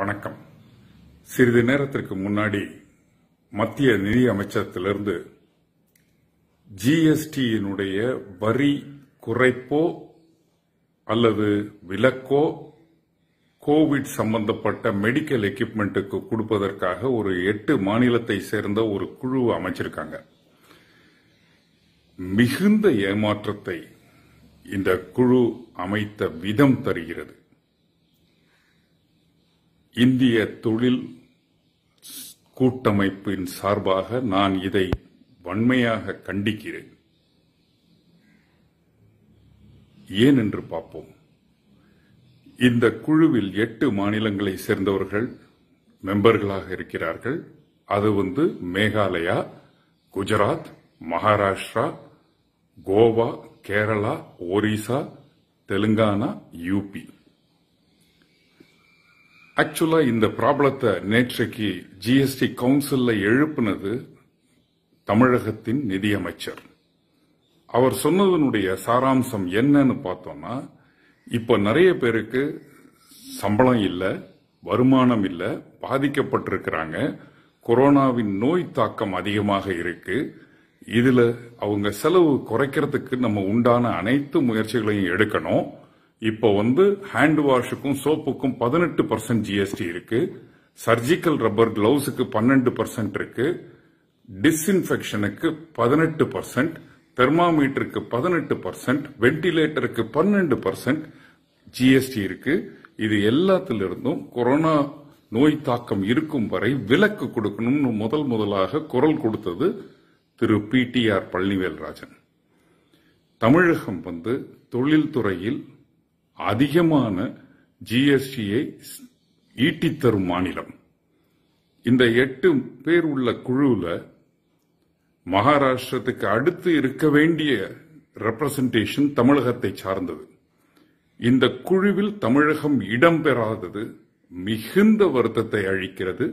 வணக்கம் சிறிது நேரத்திற்கு முன்னாடி மத்திய நிதி அமைச்சகத்திலிருந்து ஜிஎஸ்டியினுடைய வரி குறைப்போ அல்லது விலக்கோ கோவிட் சம்பந்தப்பட்ட மெடிக்கல் எக்யூப்மெண்ட்டுக்கு கொடுப்பதற்காக ஒரு எட்டு மாநிலத்தை சேர்ந்த ஒரு குழு அமைச்சிருக்காங்க மிகுந்த ஏமாற்றத்தை இந்த குழு அமைத்த விதம் தருகிறது இந்திய தொழில் கூட்டமைப்பின் சார்பாக நான் இதை வன்மையாக கண்டிக்கிறேன் ஏன் என்று பார்ப்போம் இந்த குழுவில் எட்டு மாநிலங்களை சேர்ந்தவர்கள் மெம்பர்களாக இருக்கிறார்கள் அது வந்து மேகாலயா குஜராத் மகாராஷ்டிரா கோவா கேரளா ஒரிசா தெலுங்கானா யூபி ஆக்சுவலா இந்த ப்ராப்ளத்தை நேற்றைக்கு ஜிஎஸ்டி கவுன்சில்ல எழுப்புனது தமிழகத்தின் நிதியமைச்சர் அவர் சொன்னதனுடைய சாராம்சம் என்னன்னு பார்த்தோம்னா இப்போ நிறைய பேருக்கு சம்பளம் இல்லை வருமானம் இல்லை பாதிக்கப்பட்டிருக்கிறாங்க கொரோனாவின் நோய் தாக்கம் அதிகமாக இருக்கு இதுல அவங்க செலவு குறைக்கிறதுக்கு நம்ம உண்டான அனைத்து முயற்சிகளையும் எடுக்கணும் இப்போ வந்து ஹேண்ட் வாஷுக்கும் சோப்புக்கும் பதினெட்டு பர்சன்ட் ஜிஎஸ்டி இருக்கு சர்ஜிக்கல் ரப்பர் கிளவுஸுக்கு பன்னெண்டு பர்சன்ட் இருக்கு டிஸ்இன்ஃபெக்ஷனுக்கு பதினெட்டு பர்சன்ட் தெர்மாமீட்டருக்கு பதினெட்டு பர்சன்ட் வென்டிலேட்டருக்கு பன்னெண்டு பர்சன்ட் ஜிஎஸ்டி இருக்கு இது எல்லாத்திலிருந்தும் கொரோனா நோய் தாக்கம் இருக்கும் வரை விலக்கு கொடுக்கணும்னு முதல் முதலாக குரல் கொடுத்தது Thiru P T R Palanivelrajan Tamilagam வந்து தொழில்துறையில் அதிகமான ஜிஎஸ்டியை ஈட்டித்தரும் மாநிலம் இந்த எட்டு பேர் உள்ள குழுவில் மகாராஷ்டிரத்துக்கு அடுத்து இருக்க வேண்டிய ரெப்ரசன்டேஷன் தமிழகத்தை சார்ந்தது இந்த குழுவில் தமிழகம் இடம்பெறாதது மிகுந்த வருத்தத்தை அழிக்கிறது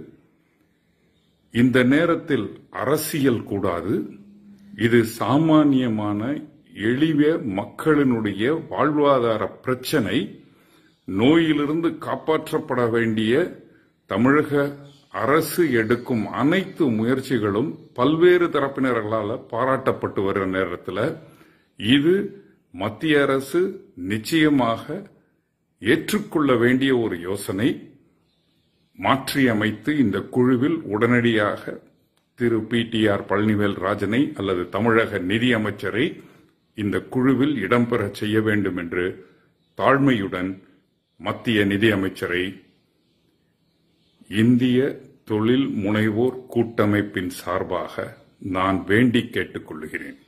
இந்த நேரத்தில் அரசியல் கூடாது இது சாமானியமான எளிய மக்களினுடைய வாழ்வாதார பிரச்சனை நோயிலிருந்து காப்பாற்றப்பட வேண்டிய தமிழக அரசு எடுக்கும் அனைத்து முயற்சிகளும் பல்வேறு தரப்பினர்களால் பாராட்டப்பட்டு வருகிற நேரத்தில் இது மத்திய அரசு நிச்சயமாக ஏற்றுக்கொள்ள வேண்டிய ஒரு யோசனை மாற்றியமைத்து இந்த குழுவில் உடனடியாக Thiru P T R Palanivel ராஜனை அல்லது தமிழக நிதியமைச்சரை இந்த குழுவில் இடம்பெறச் செய்ய வேண்டும் என்று தாழ்மையுடன் மத்திய நிதியமைச்சரை இந்திய தொழில் முனைவோர் கூட்டமைப்பின் சார்பாக நான் வேண்டி கேட்டுக்கொள்கிறேன்